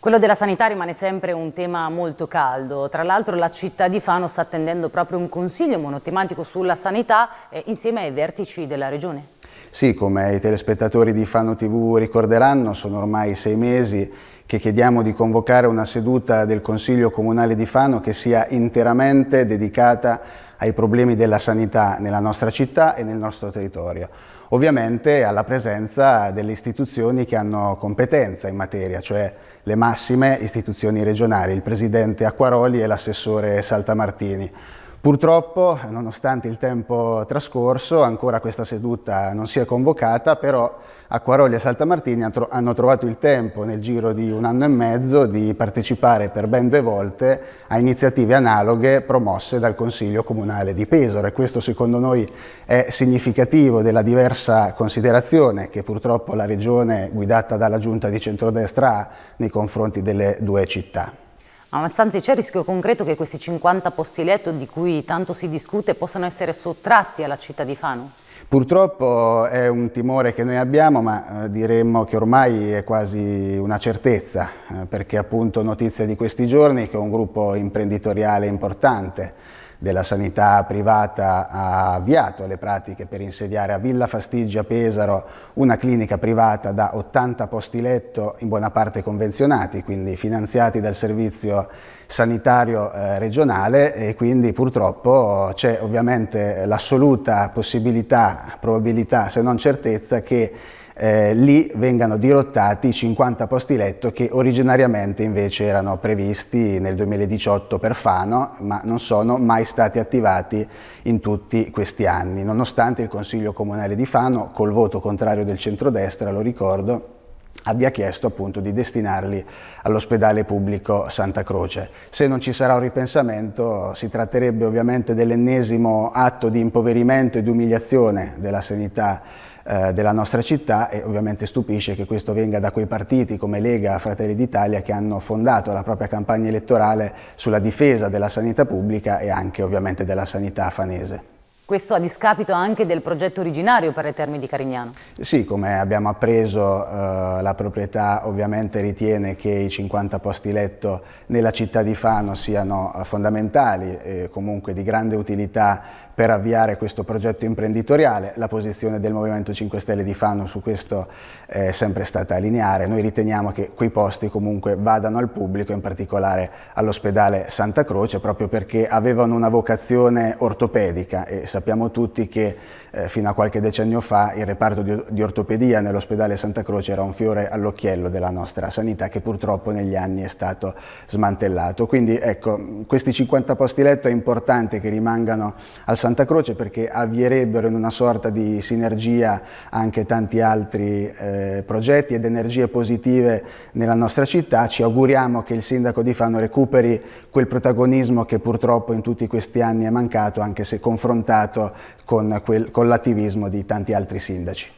Quello della sanità rimane sempre un tema molto caldo, tra l'altro la città di Fano sta attendendo proprio un consiglio monotematico sulla sanità eh, insieme ai vertici della regione. Sì, come i telespettatori di Fano TV ricorderanno, sono ormai sei mesi che chiediamo di convocare una seduta del Consiglio Comunale di Fano che sia interamente dedicata ai problemi della sanità nella nostra città e nel nostro territorio. Ovviamente alla presenza delle istituzioni che hanno competenza in materia, cioè le massime istituzioni regionali, il presidente Acquaroli e l'assessore Saltamartini. Purtroppo, nonostante il tempo trascorso, ancora questa seduta non si è convocata, però Acquaroli e Saltamartini hanno trovato il tempo, nel giro di un anno e mezzo, di partecipare per ben due volte a iniziative analoghe promosse dal Consiglio Comunale di Pesaro e questo secondo noi è significativo della diversa considerazione che purtroppo la Regione guidata dalla Giunta di centrodestra ha nei confronti delle due città. A c'è il rischio concreto che questi 50 posti letto di cui tanto si discute possano essere sottratti alla città di Fano? Purtroppo è un timore che noi abbiamo, ma eh, diremmo che ormai è quasi una certezza, eh, perché appunto notizie di questi giorni che è un gruppo imprenditoriale importante della sanità privata ha avviato le pratiche per insediare a Villa Fastigia Pesaro una clinica privata da 80 posti letto in buona parte convenzionati, quindi finanziati dal servizio sanitario eh, regionale e quindi purtroppo c'è ovviamente l'assoluta possibilità, probabilità se non certezza che eh, lì vengano dirottati i 50 posti letto che originariamente invece erano previsti nel 2018 per Fano, ma non sono mai stati attivati in tutti questi anni, nonostante il Consiglio Comunale di Fano, col voto contrario del centrodestra, lo ricordo, abbia chiesto appunto di destinarli all'ospedale pubblico Santa Croce. Se non ci sarà un ripensamento si tratterebbe ovviamente dell'ennesimo atto di impoverimento e di umiliazione della sanità eh, della nostra città e ovviamente stupisce che questo venga da quei partiti come Lega, Fratelli d'Italia che hanno fondato la propria campagna elettorale sulla difesa della sanità pubblica e anche ovviamente della sanità fanese. Questo a discapito anche del progetto originario per le terme di Carignano. Sì, come abbiamo appreso eh, la proprietà ovviamente ritiene che i 50 posti letto nella città di Fano siano eh, fondamentali e comunque di grande utilità per avviare questo progetto imprenditoriale. La posizione del Movimento 5 Stelle di Fano su questo è sempre stata lineare. Noi riteniamo che quei posti comunque vadano al pubblico, in particolare all'ospedale Santa Croce, proprio perché avevano una vocazione ortopedica e sapevano sappiamo tutti che eh, fino a qualche decennio fa il reparto di, di ortopedia nell'ospedale Santa Croce era un fiore all'occhiello della nostra sanità che purtroppo negli anni è stato smantellato. Quindi ecco, questi 50 posti letto è importante che rimangano al Santa Croce perché avvierebbero in una sorta di sinergia anche tanti altri eh, progetti ed energie positive nella nostra città. Ci auguriamo che il sindaco di Fano recuperi quel protagonismo che purtroppo in tutti questi anni è mancato anche se confrontato collegato con, quel, con l'attivismo di tanti altri sindaci.